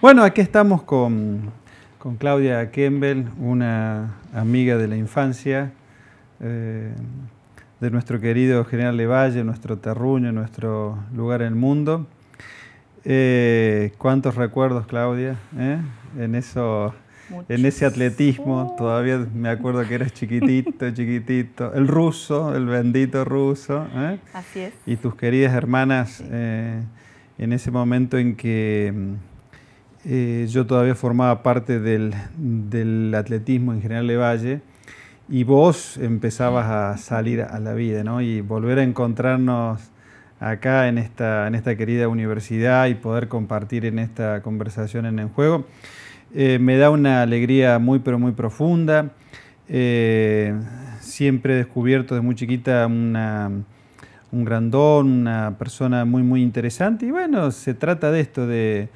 Bueno, aquí estamos con, Claudia Kemble, una amiga de la infancia, eh, de nuestro querido General Levalle, nuestro terruño, nuestro lugar en el mundo. Eh, ¿Cuántos recuerdos, Claudia? Eh? En, eso, en ese atletismo, todavía me acuerdo que eras chiquitito, chiquitito. El ruso, el bendito ruso. Así es. Y tus queridas hermanas, en ese momento en que mm, eh, yo todavía formaba parte del, atletismo en General de valle y vos empezabas a salir a la vida, ¿no? Y volver a encontrarnos acá en esta, en esta querida universidad y poder compartir en esta conversación en el juego. Eh, me da una alegría muy, pero muy profunda. Eh, siempre he descubierto desde muy chiquita un grandón, una persona muy, muy interesante. Y bueno, se trata de esto, de,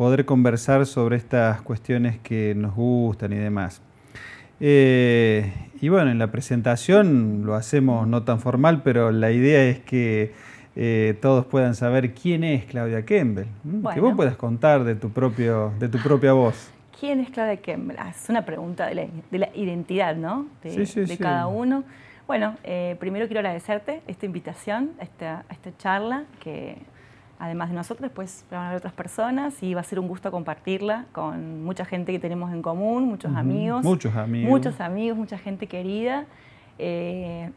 poder conversar sobre estas cuestiones que nos gustan y demás. Eh, y bueno, en la presentación lo hacemos no tan formal, pero la idea es que eh, todos puedan saber quién es Claudia Kemble. Que vos puedas contar de tu, propio, de tu propia voz. ¿Quién es Claudia Kemble? Ah, es una pregunta de la, identidad, ¿no? De, de cada uno. Bueno, eh, primero quiero agradecerte esta invitación, esta, esta charla, que además de nosotros, pues van a haber otras personas y va a ser un gusto compartirla con mucha gente que tenemos en común, muchos amigos. Muchos amigos. Muchos amigos, mucha gente querida. Eh,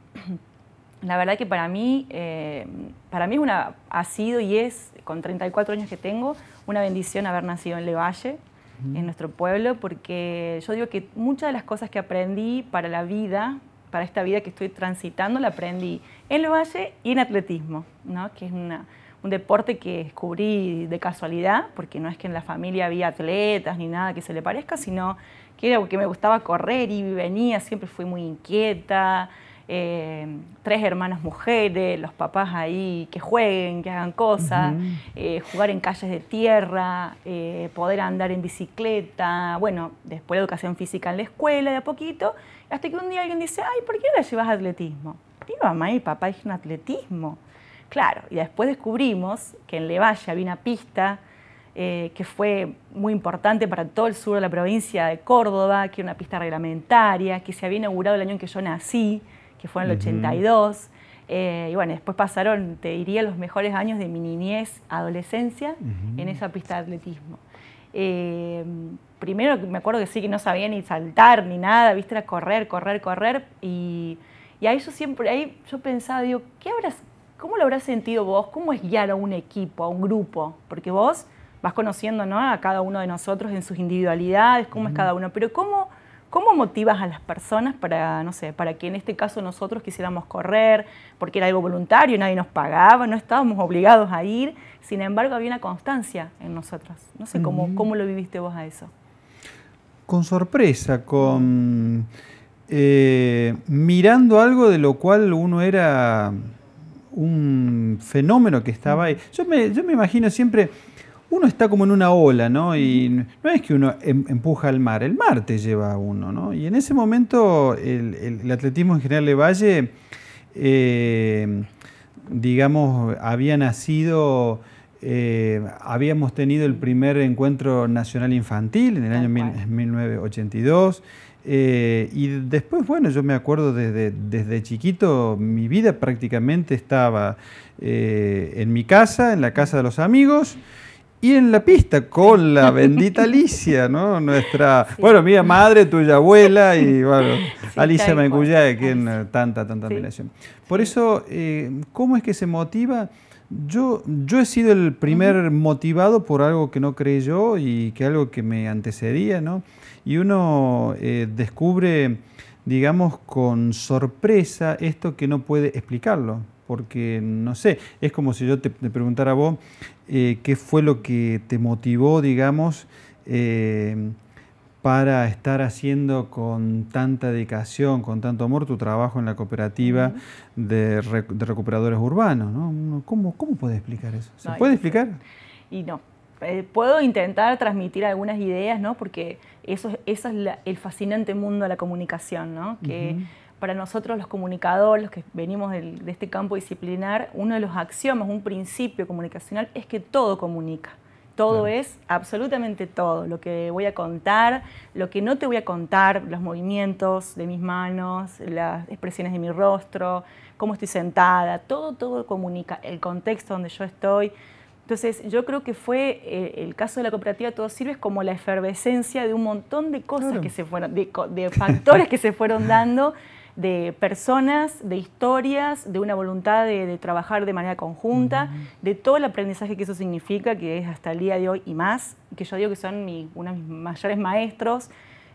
la verdad que para mí, eh, para mí es una, ha sido y es, con 34 años que tengo, una bendición haber nacido en Levalle, en nuestro pueblo, porque yo digo que muchas de las cosas que aprendí para la vida, para esta vida que estoy transitando, la aprendí en Levalle y en atletismo, ¿no? que es una un deporte que descubrí de casualidad, porque no es que en la familia había atletas ni nada que se le parezca, sino que era porque me gustaba correr y venía, siempre fui muy inquieta. Eh, tres hermanas mujeres, los papás ahí que jueguen, que hagan cosas, eh, jugar en calles de tierra, eh, poder andar en bicicleta, bueno, después educación física en la escuela de a poquito, hasta que un día alguien dice, ay, ¿por qué no la llevas atletismo? Y mamá y papá un atletismo. Claro, y después descubrimos que en Levalle había una pista eh, que fue muy importante para todo el sur de la provincia de Córdoba, que era una pista reglamentaria, que se había inaugurado el año en que yo nací, que fue en el 82. Eh, y bueno, después pasaron, te diría, los mejores años de mi niñez, adolescencia, en esa pista de atletismo. Eh, primero me acuerdo que sí, que no sabía ni saltar ni nada, viste, era correr, correr, correr. Y, a eso siempre, ahí yo pensaba, digo, ¿qué habrás, ¿Cómo lo habrás sentido vos? ¿Cómo es guiar a un equipo, a un grupo? Porque vos vas conociendo a cada uno de nosotros en sus individualidades, cómo es cada uno, pero ¿cómo, ¿cómo motivas a las personas para, no sé, para que en este caso nosotros quisiéramos correr, porque era algo voluntario, nadie nos pagaba, no estábamos obligados a ir, sin embargo había una constancia en nosotros. No sé cómo, cómo lo viviste vos a eso. Con sorpresa, con eh, mirando algo de lo cual uno era un fenómeno que estaba ahí. Yo me, imagino siempre, uno está como en una ola, ¿no? Y no es que uno em, empuja al mar, el mar te lleva a uno, ¿no? Y en ese momento el, atletismo en general de Valle, eh, digamos, había nacido... Eh, habíamos tenido el primer encuentro nacional infantil en el año 1982, eh, y después, bueno, yo me acuerdo desde, desde chiquito, mi vida prácticamente estaba eh, en mi casa, en la casa de los amigos. Y en la pista con la bendita Alicia, ¿no? Nuestra, bueno, mía madre, tuya abuela y bueno, Alicia Alicia de que en tanta, tanta admiración. Por eso, eh, ¿cómo es que se motiva? Yo, he sido el primer motivado por algo que no creí yo y que algo que me antecedía, ¿no? y uno eh, descubre, digamos, con sorpresa esto que no puede explicarlo. Porque, no sé, es como si yo te, preguntara a vos eh, qué fue lo que te motivó, digamos, eh, para estar haciendo con tanta dedicación, con tanto amor, tu trabajo en la cooperativa de, recuperadores urbanos. ¿no? ¿Cómo, ¿Cómo puede explicar eso? ¿Se puede explicar? Y no, eh, puedo intentar transmitir algunas ideas, ¿no? Porque eso, es el fascinante mundo de la comunicación, ¿no? Que para nosotros los comunicadores, los que venimos de este campo disciplinar, uno de los axiomas, un principio comunicacional es que todo comunica. Todo es absolutamente todo. Lo que voy a contar, lo que no te voy a contar, los movimientos de mis manos, las expresiones de mi rostro, cómo estoy sentada, todo, todo comunica. El contexto donde yo estoy, entonces, yo creo que fue eh, el caso de la cooperativa Todo Sirve como la efervescencia de un montón de cosas que se fueron, de, factores que se fueron dando, de personas, de historias, de una voluntad de, trabajar de manera conjunta, de todo el aprendizaje que eso significa, que es hasta el día de hoy y más, que yo digo que son mi, uno de mis mayores maestros,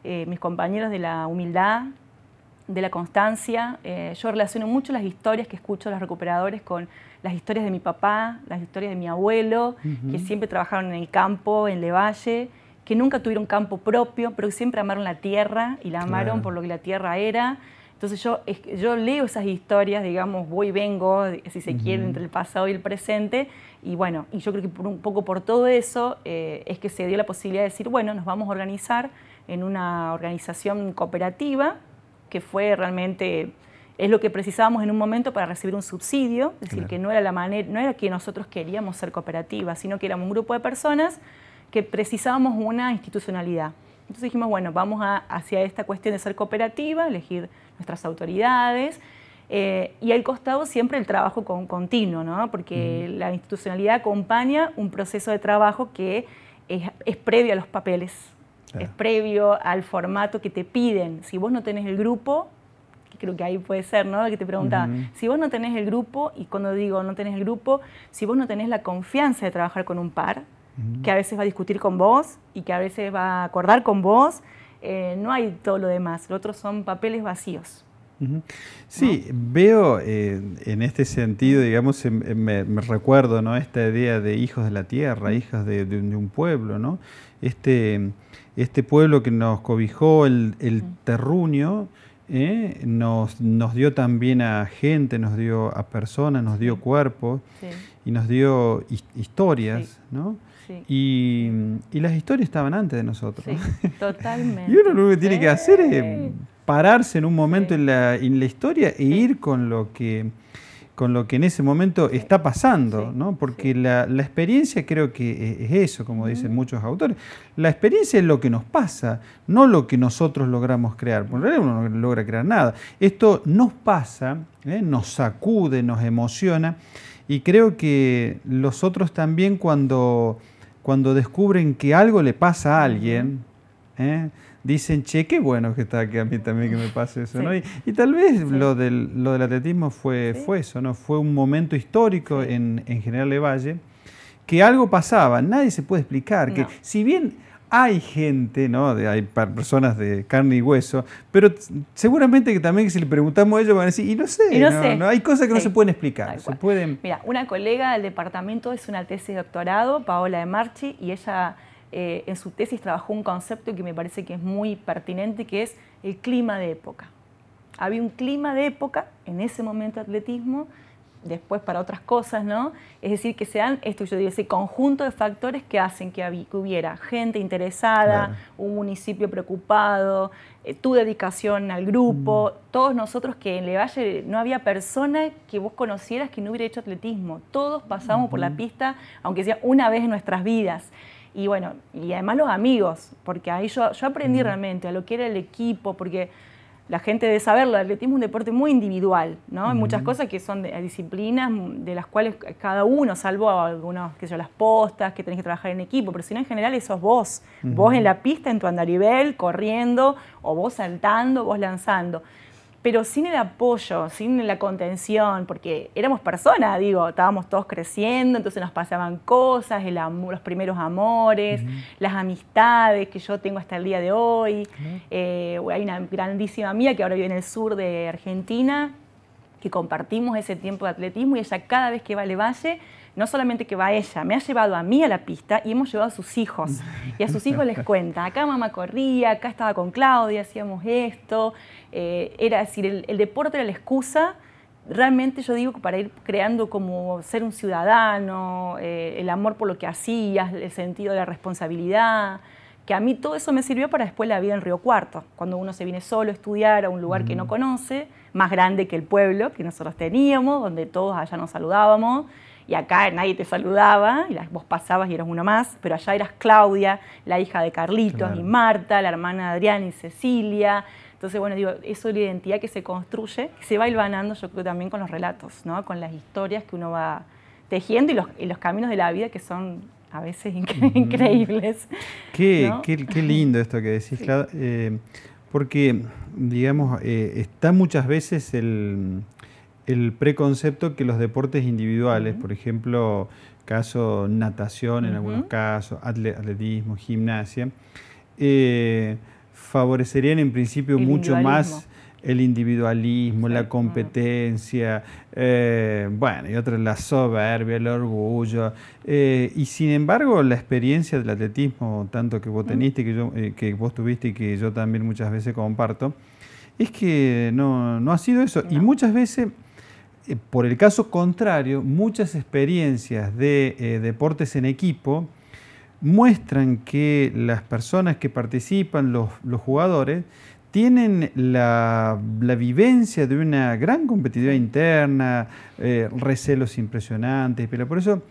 eh, mis compañeros de la humildad, de la constancia. Eh, yo relaciono mucho las historias que escucho de los recuperadores con las historias de mi papá, las historias de mi abuelo, que siempre trabajaron en el campo, en Levalle, que nunca tuvieron campo propio, pero siempre amaron la tierra y la amaron por lo que la tierra era. Entonces yo, yo leo esas historias, digamos, voy y vengo, si se quiere, entre el pasado y el presente. Y bueno, y yo creo que por un poco por todo eso eh, es que se dio la posibilidad de decir, bueno, nos vamos a organizar en una organización cooperativa que fue realmente es lo que precisábamos en un momento para recibir un subsidio, es decir, que no era la manera, no era que nosotros queríamos ser cooperativa, sino que éramos un grupo de personas que precisábamos una institucionalidad. Entonces dijimos, bueno, vamos hacia esta cuestión de ser cooperativa, elegir nuestras autoridades. Eh, y al costado siempre el trabajo con, continuo, porque la institucionalidad acompaña un proceso de trabajo que es, previo a los papeles, es previo al formato que te piden. Si vos no tenés el grupo, creo que ahí puede ser, ¿no? Que te preguntaba, si vos no tenés el grupo, y cuando digo no tenés el grupo, si vos no tenés la confianza de trabajar con un par, que a veces va a discutir con vos y que a veces va a acordar con vos, eh, no hay todo lo demás. Lo otros son papeles vacíos. Sí, veo eh, en este sentido, digamos, em, em, me recuerdo ¿no? esta idea de hijos de la tierra, hijos de, un pueblo, ¿no? Este, este pueblo que nos cobijó el terruño, ¿eh? nos, nos, dio también a gente, nos dio a personas, nos dio cuerpos y nos dio historias, ¿no? Mm, y, las historias estaban antes de nosotros. totalmente. y uno lo que tiene que hacer es pararse en un momento en la, en, la, historia e ir con lo que con lo que en ese momento está pasando, ¿no? Porque la, experiencia creo que e-, es eso, como dicen muchos autores. La experiencia es lo que nos pasa, no lo que nosotros logramos crear. Por realidad uno no logra crear nada. Esto nos pasa, ¿eh? nos sacude, nos emociona. Y creo que los otros también cuando, cuando descubren que algo le pasa a alguien, dicen, che, qué bueno que está que a mí también que me pase eso, ¿no? Y, tal vez lo, del, lo del atletismo fue, fue eso, ¿no? Fue un momento histórico en, en General Valle que algo pasaba, nadie se puede explicar, que si bien hay gente, ¿no? hay personas de carne y hueso, pero seguramente que también si le preguntamos a ellos van a decir, y no sé, no, hay cosas que no se pueden explicar. pueden... Mira, una colega del departamento es una tesis de doctorado, Paola de Marchi, y ella eh, en su tesis trabajó un concepto que me parece que es muy pertinente, que es el clima de época. Había un clima de época en ese momento de atletismo, después para otras cosas, ¿no? Es decir, que sean esto, yo digo, ese conjunto de factores que hacen que, hubiera gente interesada, un municipio preocupado, eh, tu dedicación al grupo, mm. todos nosotros que en Levalle no había persona que vos conocieras que no hubiera hecho atletismo, todos pasamos por la pista, aunque sea una vez en nuestras vidas y bueno, y además los amigos, porque ahí yo, yo aprendí realmente a lo que era el equipo, porque la gente debe saberlo, el atletismo es un deporte muy individual, ¿no? Hay muchas cosas que son de, disciplinas de las cuales cada uno, salvo algunos, que yo las postas, que tenés que trabajar en equipo, pero si no en general eso es vos, vos en la pista, en tu andarivel, corriendo, o vos saltando, vos lanzando pero sin el apoyo, sin la contención, porque éramos personas, digo, estábamos todos creciendo, entonces nos pasaban cosas, los primeros amores, las amistades que yo tengo hasta el día de hoy. Eh, hay una grandísima mía que ahora vive en el sur de Argentina, que compartimos ese tiempo de atletismo y ella cada vez que va al valle no solamente que va ella, me ha llevado a mí a la pista y hemos llevado a sus hijos. Y a sus hijos les cuenta, acá mamá corría, acá estaba con Claudia, hacíamos esto. Eh, era decir, el, deporte era la excusa realmente yo digo para ir creando como ser un ciudadano, eh, el amor por lo que hacías, el sentido de la responsabilidad, que a mí todo eso me sirvió para después la vida en Río Cuarto, cuando uno se viene solo a estudiar a un lugar que no conoce, más grande que el pueblo que nosotros teníamos, donde todos allá nos saludábamos y acá nadie te saludaba, y vos pasabas y eras uno más, pero allá eras Claudia, la hija de Carlitos y Marta, la hermana de Adrián y Cecilia. Entonces, bueno, digo, eso es la identidad que se construye, se va hilvanando, yo creo, también con los relatos, ¿no? con las historias que uno va tejiendo y los, caminos de la vida que son a veces increíbles. Qué, qué, lindo esto que decís, Claudia. Eh, porque, digamos, eh, está muchas veces el, el preconcepto que los deportes individuales, por ejemplo, caso natación en algunos casos, atletismo, gimnasia, eh, favorecerían en principio mucho más el individualismo, la competencia, eh, bueno, y otras, la soberbia, el orgullo. Eh, y sin embargo, la experiencia del atletismo, tanto que vos teniste, que, yo, vos tuviste y que yo también muchas veces comparto, es que no, ha sido eso. Y muchas veces eh, por el caso contrario, muchas experiencias de eh, deportes en equipo muestran que las personas que participan, los, jugadores, tienen la, vivencia de una gran competitividad interna, eh, recelos impresionantes, pero por eso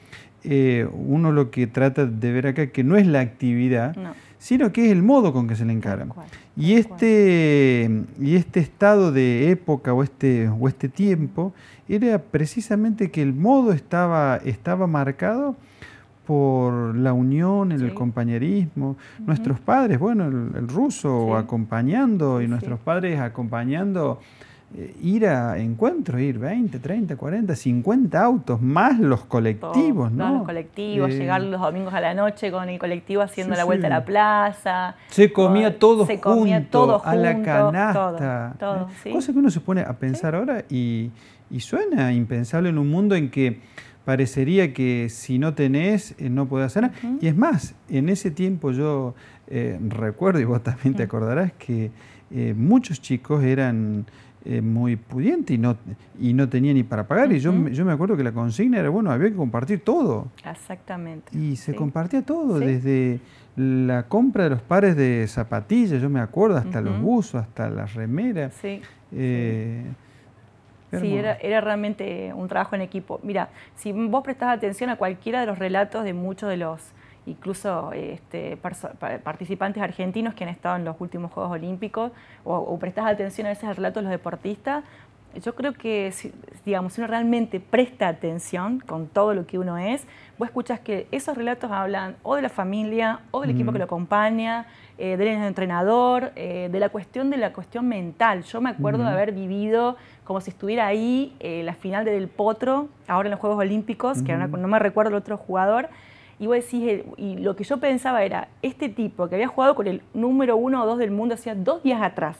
uno lo que trata de ver acá que no es la actividad, sino que es el modo con que se le encaran. y, este, y este estado de época o este, o este tiempo era precisamente que el modo estaba, estaba marcado por la unión, el compañerismo. Nuestros padres, bueno, el, ruso acompañando y nuestros padres acompañando eh, ir a encuentros, ir 20, 30, 40, 50 autos, más los colectivos, Más Los colectivos, eh, llegar los domingos a la noche con el colectivo haciendo la vuelta a la plaza. Se comía todo se a la canasta. ¿eh? Cosa que uno se pone a pensar ahora y, suena impensable en un mundo en que parecería que si no tenés, no podés hacer nada. Y es más, en ese tiempo yo recuerdo, y vos también te acordarás, que muchos chicos eran eh, muy pudiente y no, y no tenía ni para pagar. Y yo, yo me acuerdo que la consigna era, bueno, había que compartir todo. Exactamente. Y se compartía todo, desde la compra de los pares de zapatillas, yo me acuerdo, hasta los buzos, hasta las remeras. Sí. Eh, sí, era, era, realmente un trabajo en equipo. Mira, si vos prestás atención a cualquiera de los relatos de muchos de los incluso este, participantes argentinos que han estado en los últimos Juegos Olímpicos, o, o prestas atención a esos relatos relato de los deportistas, yo creo que, si, digamos, si uno realmente presta atención con todo lo que uno es, vos escuchas que esos relatos hablan o de la familia, o del equipo que lo acompaña, eh, del entrenador, eh, de la cuestión de la cuestión mental. Yo me acuerdo de haber vivido como si estuviera ahí eh, la final de del Potro, ahora en los Juegos Olímpicos, que no me recuerdo el otro jugador, y eh, y lo que yo pensaba era, este tipo que había jugado con el número uno o dos del mundo hacía dos días atrás,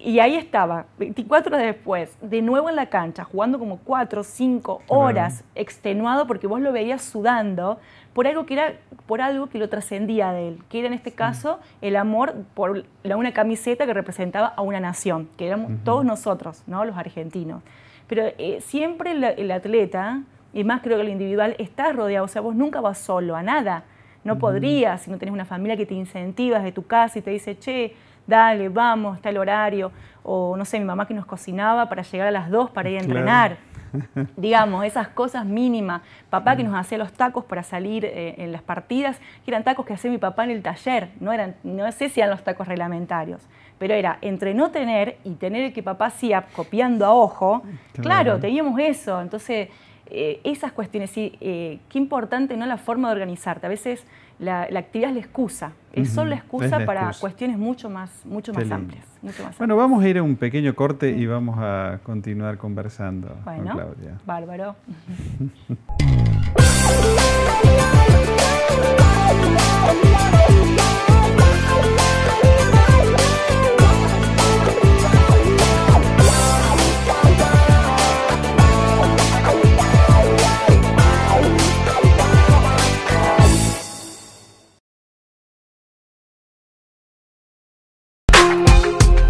y ahí estaba, 24 horas después, de nuevo en la cancha, jugando como 4, cinco horas, extenuado porque vos lo veías sudando por algo que era por algo que lo trascendía de él, que era en este caso el amor por la, una camiseta que representaba a una nación, que éramos todos nosotros, ¿no? los argentinos. Pero eh, siempre el atleta y más creo que el individual, está rodeado, o sea, vos nunca vas solo a nada. No podrías si no tenés una familia que te incentiva desde tu casa y te dice, che, dale, vamos, está el horario. O no sé, mi mamá que nos cocinaba para llegar a las dos para ir a entrenar. Digamos, esas cosas mínimas. Papá que nos hacía los tacos para salir eh, en las partidas, que eran tacos que hacía mi papá en el taller. No, eran, no sé si eran los tacos reglamentarios. Pero era entre no tener y tener el que papá hacía copiando a ojo. Claro, claro teníamos eso. Entonces eh, esas cuestiones, sí, eh, qué importante ¿no? la forma de organizarte. A veces la, actividad es la excusa, es solo la excusa, para cuestiones mucho más, mucho más amplias, Bueno, vamos a ir a un pequeño corte y vamos a continuar conversando bueno, con Claudia. Bárbaro.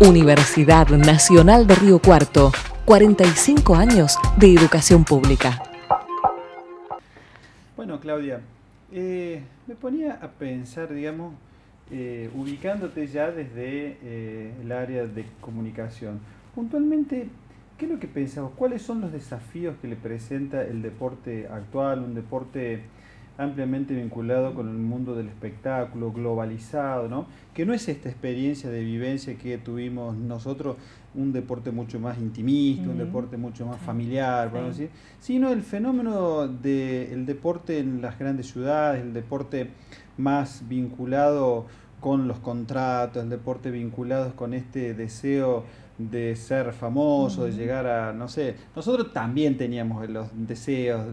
Universidad Nacional de Río Cuarto, 45 años de educación pública. Bueno, Claudia, eh, me ponía a pensar, digamos, eh, ubicándote ya desde eh, el área de comunicación. Puntualmente, ¿qué es lo que pensamos? ¿Cuáles son los desafíos que le presenta el deporte actual, un deporte ampliamente vinculado con el mundo del espectáculo, globalizado, ¿no? Que no es esta experiencia de vivencia que tuvimos nosotros, un deporte mucho más intimista, un deporte mucho más familiar, sino el fenómeno del deporte en las grandes ciudades, el deporte más vinculado con los contratos, el deporte vinculado con este deseo de ser famoso, de llegar a, no sé, nosotros también teníamos los deseos,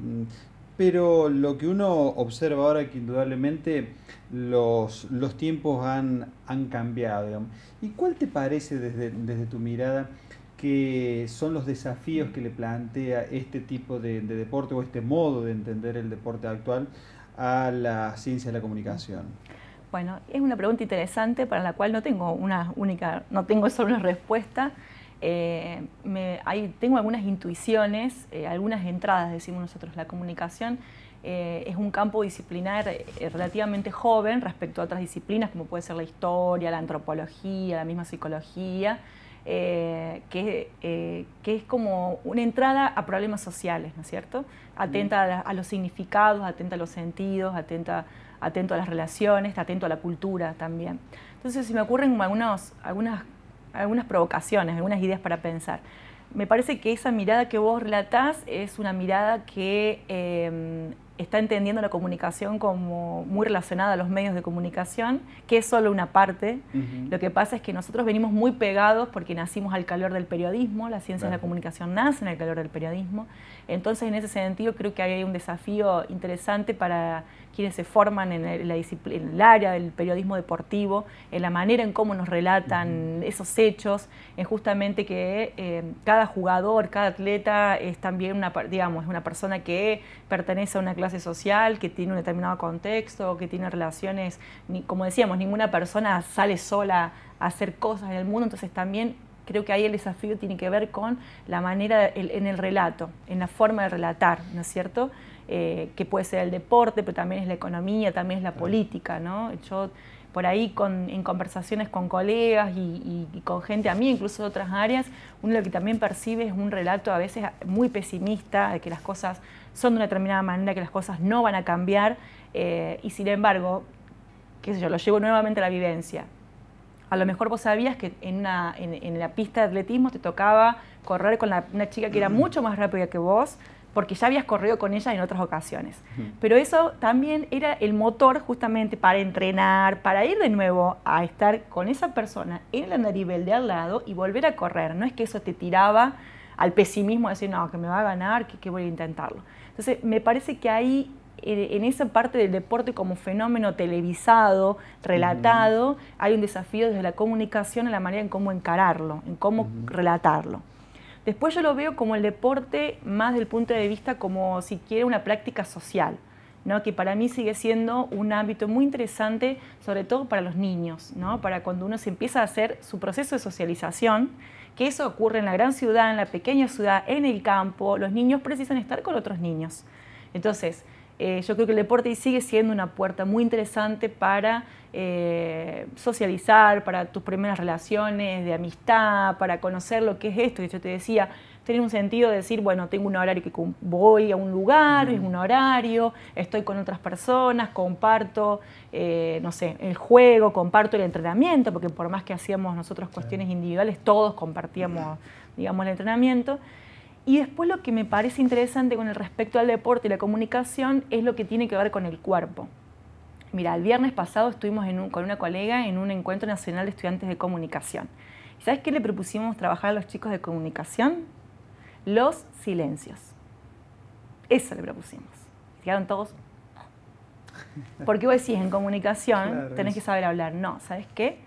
pero lo que uno observa ahora que indudablemente los, tiempos han, cambiado. ¿Y cuál te parece desde, tu mirada que son los desafíos que le plantea este tipo de, deporte o este modo de entender el deporte actual a la ciencia de la comunicación? Bueno, es una pregunta interesante para la cual no tengo una única, no tengo solo una respuesta. Eh, tengo algunas intuiciones, eh, algunas entradas, decimos nosotros, la comunicación eh, es un campo disciplinar relativamente joven respecto a otras disciplinas, como puede ser la historia, la antropología, la misma psicología, que, que, es como una entrada a problemas sociales, ¿no es cierto? Atenta a, a los significados, atenta a los sentidos, atenta, atento a las relaciones, atento a la cultura también. Entonces, si me ocurren algunos, algunas algunas provocaciones, algunas ideas para pensar. Me parece que esa mirada que vos relatás es una mirada que em, está entendiendo la comunicación como muy relacionada a los medios de comunicación, que es solo una parte. Lo que pasa es que nosotros venimos muy pegados porque nacimos al calor del periodismo, las ciencias de la comunicación nacen al calor del periodismo. Entonces, en ese sentido, creo que hay un desafío interesante para quienes se forman en, el, área del periodismo deportivo, en la manera en cómo nos relatan esos hechos, es justamente que eh, cada jugador, cada atleta es también una, digamos, una persona que pertenece a una clase social, que tiene un determinado contexto, que tiene relaciones, como decíamos, ninguna persona sale sola a hacer cosas en el mundo, entonces también creo que ahí el desafío tiene que ver con la manera en el relato, en la forma de relatar, ¿no es cierto? Eh, que puede ser el deporte, pero también es la economía, también es la política, ¿no? Yo por ahí en conversaciones con colegas y, con gente a mí, incluso de otras áreas, uno lo que también percibe es un relato a veces muy pesimista, de que las cosas son de una determinada manera, que las cosas no van a cambiar, eh, y sin embargo, qué sé yo, lo llevo nuevamente a la vivencia a lo mejor vos sabías que en, la pista de atletismo te tocaba correr con una chica que era mucho más rápida que vos, porque ya habías corrido con ella en otras ocasiones. Pero eso también era el motor justamente para entrenar, para ir de nuevo a estar con esa persona en el nivel de al lado y volver a correr. No es que eso te tiraba al pesimismo de decir, no, que me va a ganar, que, que voy a intentarlo. Entonces, me parece que ahí en esa parte del deporte como fenómeno televisado, relatado, hay un desafío desde la comunicación a la manera en cómo encararlo, en cómo relatarlo. Después yo lo veo como el deporte más del punto de vista como si quiere una práctica social. ¿no? que para mí sigue siendo un ámbito muy interesante, sobre todo para los niños, ¿no? para cuando uno se empieza a hacer su proceso de socialización, que eso ocurre en la gran ciudad, en la pequeña ciudad, en el campo, los niños precisan estar con otros niños. Entonces, eh, yo creo que el deporte sigue siendo una puerta muy interesante para eh, socializar, para tus primeras relaciones de amistad, para conocer lo que es esto que yo te decía, tener un sentido de decir, bueno, tengo un horario que voy a un lugar, es un horario, estoy con otras personas, comparto, eh, no sé, el juego, comparto el entrenamiento, porque por más que hacíamos nosotros cuestiones individuales, todos compartíamos, digamos, el entrenamiento. Y después lo que me parece interesante con el respecto al deporte y la comunicación es lo que tiene que ver con el cuerpo. Mira, el viernes pasado estuvimos con una colega en un encuentro nacional de estudiantes de comunicación. ¿Y sabes qué le propusimos trabajar a los chicos de comunicación? Los silencios. Eso le propusimos. Quedaron todos. Ah". Porque vos decís, en comunicación tenés que saber hablar. No, ¿sabes qué?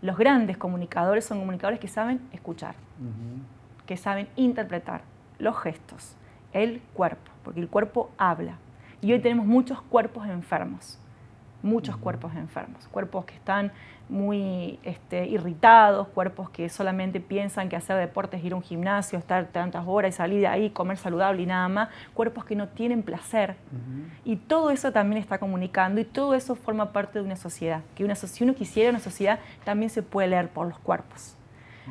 Los grandes comunicadores son comunicadores que saben escuchar que saben interpretar los gestos, el cuerpo, porque el cuerpo habla. Y hoy tenemos muchos cuerpos enfermos, muchos cuerpos enfermos, cuerpos que están muy este, irritados, cuerpos que solamente piensan que hacer deportes, ir a un gimnasio, estar tantas horas y salir de ahí, comer saludable y nada más, cuerpos que no tienen placer. Y todo eso también está comunicando y todo eso forma parte de una sociedad, que una, si uno quisiera una sociedad también se puede leer por los cuerpos.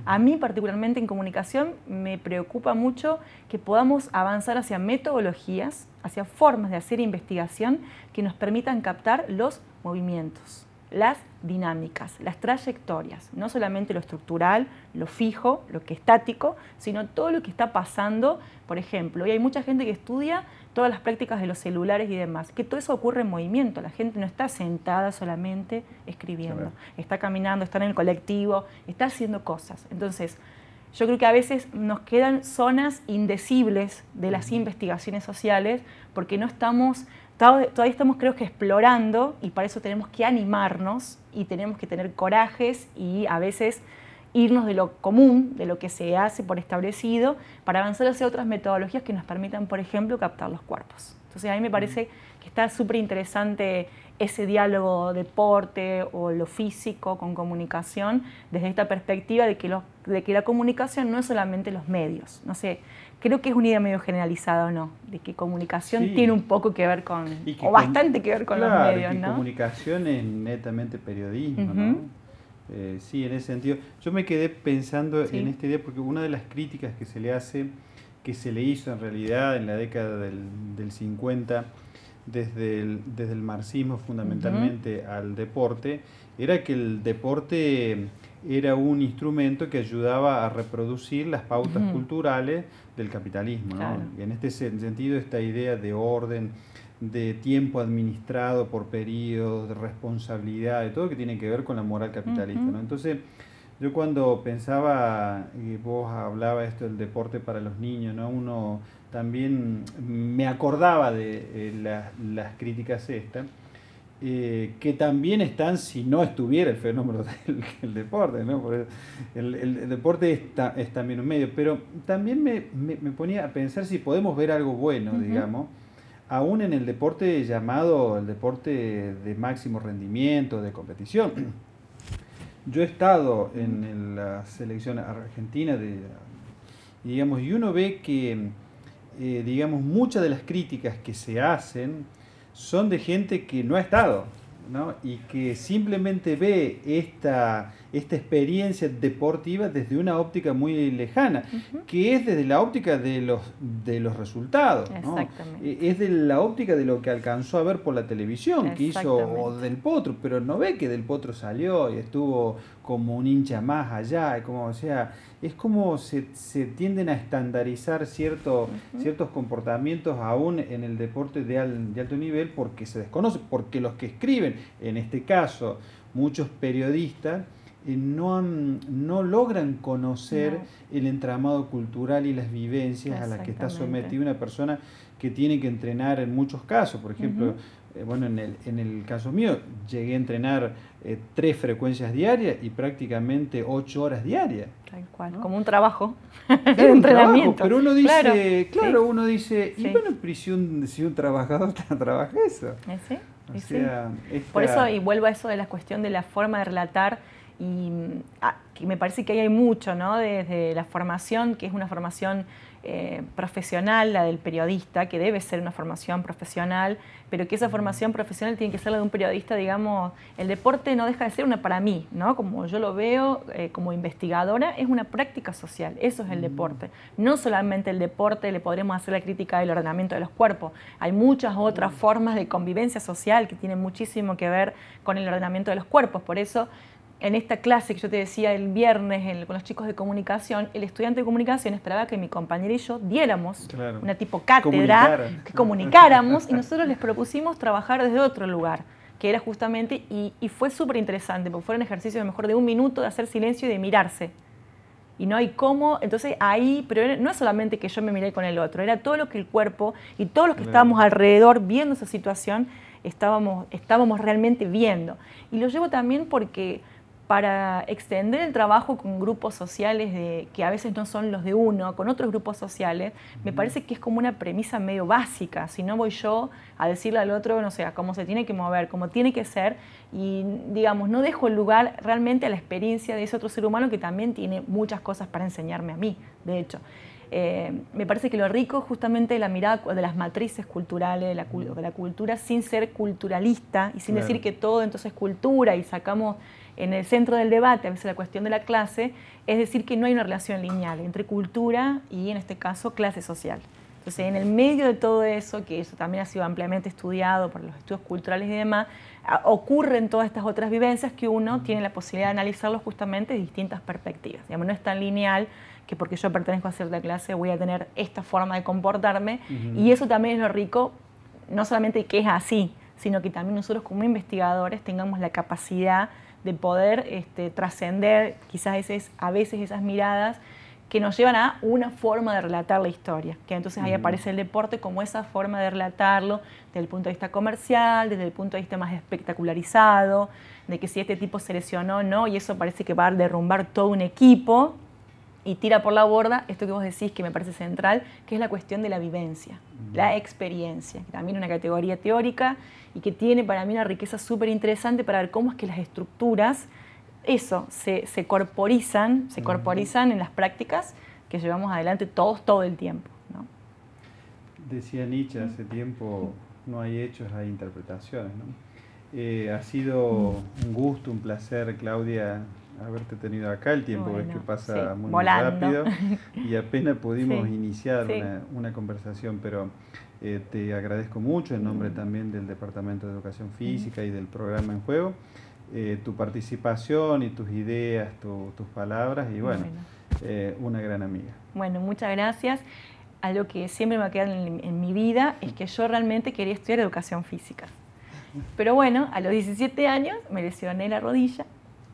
A mí particularmente en comunicación me preocupa mucho que podamos avanzar hacia metodologías, hacia formas de hacer investigación que nos permitan captar los movimientos, las dinámicas, las trayectorias, no solamente lo estructural, lo fijo, lo que estático, sino todo lo que está pasando, por ejemplo. Y hay mucha gente que estudia todas las prácticas de los celulares y demás, que todo eso ocurre en movimiento, la gente no está sentada solamente escribiendo, está caminando, está en el colectivo, está haciendo cosas. Entonces, yo creo que a veces nos quedan zonas indecibles de las investigaciones sociales porque no estamos, todavía estamos creo que explorando y para eso tenemos que animarnos y tenemos que tener corajes y a veces irnos de lo común, de lo que se hace por establecido, para avanzar hacia otras metodologías que nos permitan, por ejemplo, captar los cuerpos. Entonces a mí me parece que está súper interesante ese diálogo deporte o lo físico con comunicación desde esta perspectiva de que, lo, de que la comunicación no es solamente los medios. No sé, creo que es una idea medio generalizada o no, de que comunicación tiene un poco que ver con, o bastante que ver con los medios. ¿no? Que comunicación es netamente periodismo, ¿no? Eh, sí, en ese sentido. Yo me quedé pensando en esta idea porque una de las críticas que se le hace, que se le hizo en realidad en la década del, 50, desde el, desde el marxismo fundamentalmente al deporte, era que el deporte era un instrumento que ayudaba a reproducir las pautas culturales del capitalismo. Y en este sentido, esta idea de orden, de tiempo administrado por periodos, de responsabilidad, de todo que tiene que ver con la moral capitalista. Entonces, yo cuando pensaba, y eh, vos hablaba esto del deporte para los niños, uno también me acordaba de eh, las, críticas estas, eh, que también están si no estuviera el fenómeno del, deporte, el, deporte es, también un medio, pero también me, ponía a pensar si podemos ver algo bueno, digamos aún en el deporte llamado el deporte de máximo rendimiento, de competición. Yo he estado en, la selección argentina de, digamos, y uno ve que, eh, digamos, muchas de las críticas que se hacen son de gente que no ha estado, ¿no? Y que simplemente ve esta, esta experiencia deportiva desde una óptica muy lejana, que es desde la óptica de los, de los resultados. E, es de la óptica de lo que alcanzó a ver por la televisión, que hizo Del Potro, pero no ve que Del Potro salió y estuvo como un hincha más allá, como, o sea, es como se, se tienden a estandarizar cierto, ciertos comportamientos aún en el deporte de, de alto nivel porque se desconoce, porque los que escriben, en este caso, muchos periodistas, no, no logran conocer el entramado cultural y las vivencias a las que está sometida una persona que tiene que entrenar en muchos casos. Por ejemplo, eh, bueno, en el, en el, caso mío, llegué a entrenar eh, tres frecuencias diarias y prácticamente ocho horas diarias. Tal cual, como un trabajo de entrenamiento. pero uno dice, claro, uno dice, y bueno, prisión, si un trabajador trabaja eso. ¿Eh, Por eso, y vuelvo a eso de la cuestión de la forma de relatar y ah, me parece que ahí hay mucho, ¿no? Desde la formación, que es una formación eh, profesional, la del periodista, que debe ser una formación profesional, pero que esa formación profesional tiene que ser la de un periodista, digamos, el deporte no deja de ser una para mí, ¿no? Como yo lo veo eh, como investigadora, es una práctica social, eso es el mm. deporte. No solamente el deporte le podremos hacer la crítica del ordenamiento de los cuerpos, hay muchas otras mm. formas de convivencia social que tienen muchísimo que ver con el ordenamiento de los cuerpos, por eso en esta clase que yo te decía el viernes con los chicos de comunicación, el estudiante de comunicación esperaba que mi compañero y yo diéramos una tipo cátedra, que comunicáramos, y nosotros les propusimos trabajar desde otro lugar, que era justamente, y, fue súper interesante, porque fueron ejercicios mejor de un minuto de hacer silencio y de mirarse. Y no hay cómo, entonces ahí, pero no es solamente que yo me miré con el otro, era todo lo que el cuerpo y todos los que estábamos alrededor viendo esa situación, estábamos, estábamos realmente viendo. Y lo llevo también porque para extender el trabajo con grupos sociales que a veces no son los de uno, con otros grupos sociales, me parece que es como una premisa medio básica. Si no voy yo a decirle al otro, no sé, cómo se tiene que mover, cómo tiene que ser, y digamos, no dejo el lugar realmente a la experiencia de ese otro ser humano que también tiene muchas cosas para enseñarme a mí, de hecho. Eh, me parece que lo rico justamente la mirada de las matrices culturales, de la, cultura, sin ser culturalista y sin decir que todo entonces es cultura y sacamos en el centro del debate, a veces la cuestión de la clase, es decir que no hay una relación lineal entre cultura y, en este caso, clase social. Entonces, en el medio de todo eso, que eso también ha sido ampliamente estudiado por los estudios culturales y demás, ocurren todas estas otras vivencias que uno tiene la posibilidad de analizarlos justamente de distintas perspectivas. Digamos, no es tan lineal que porque yo pertenezco a cierta clase voy a tener esta forma de comportarme. Y eso también es lo rico, no solamente que es así, sino que también nosotros como investigadores tengamos la capacidad de poder este, trascender quizás a veces esas miradas que nos llevan a una forma de relatar la historia, que entonces ahí aparece el deporte como esa forma de relatarlo desde el punto de vista comercial, desde el punto de vista más espectacularizado, de que si este tipo se lesionó o no, y eso parece que va a derrumbar todo un equipo, y tira por la borda esto que vos decís que me parece central, que es la cuestión de la vivencia, la experiencia, que también es una categoría teórica y que tiene para mí una riqueza súper interesante para ver cómo es que las estructuras, eso, se, corporizan, se corporizan en las prácticas que llevamos adelante todos todo el tiempo. Decía Nietzsche hace tiempo, no hay hechos, hay interpretaciones. Eh, ha sido un gusto, un placer, Claudia, haberte tenido acá. El tiempo es que pasa muy rápido y apenas pudimos iniciar Una, conversación, pero eh, te agradezco mucho en nombre mm. también del Departamento de Educación Física y del programa en juego. Eh, tu participación y tus ideas, tus palabras y bueno, eh, una gran amiga. Bueno, muchas gracias. Algo que siempre me va a en, en mi vida es que yo realmente quería estudiar educación física. Pero bueno, a los 17 años me lesioné la rodilla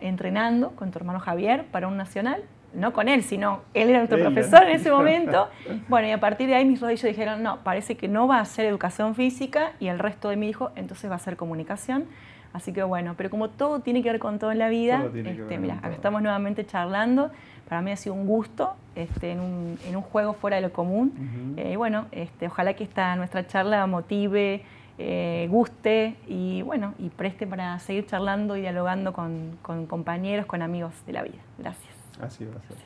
entrenando con tu hermano Javier para un nacional, no con él, sino él era nuestro profesor en ese momento. Bueno, y a partir de ahí mis rodillos dijeron, no, parece que no va a ser educación física y el resto de mi hijo entonces va a ser comunicación. Así que bueno, pero como todo tiene que ver con todo en la vida, este, mira, estamos nuevamente charlando. Para mí ha sido un gusto este, en, un, juego fuera de lo común. Eh, y bueno, este, ojalá que esta nuestra charla motive, eh, guste y bueno, y preste para seguir charlando y dialogando con, compañeros, con amigos de la vida. Gracias. Así Gracias.